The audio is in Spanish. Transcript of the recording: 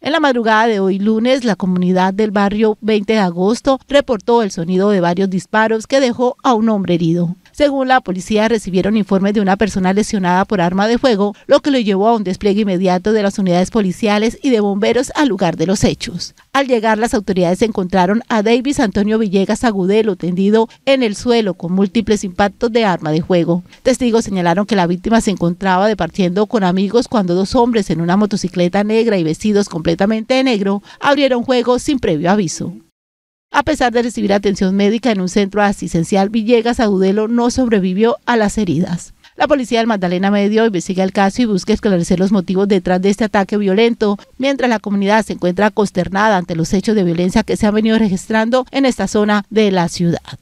En la madrugada de hoy lunes, la comunidad del barrio 20 de agosto reportó el sonido de varios disparos que dejó a un hombre herido. Según la policía, recibieron informes de una persona lesionada por arma de fuego, lo que lo llevó a un despliegue inmediato de las unidades policiales y de bomberos al lugar de los hechos. Al llegar, las autoridades encontraron a Davis Antonio Villegas Agudelo tendido en el suelo con múltiples impactos de arma de fuego. Testigos señalaron que la víctima se encontraba departiendo con amigos cuando dos hombres en una motocicleta negra y vestidos con completamente negro, abrieron juego sin previo aviso. A pesar de recibir atención médica en un centro asistencial, Villegas Agudelo no sobrevivió a las heridas. La policía del Magdalena Medio investiga el caso y busca esclarecer los motivos detrás de este ataque violento, mientras la comunidad se encuentra consternada ante los hechos de violencia que se han venido registrando en esta zona de la ciudad.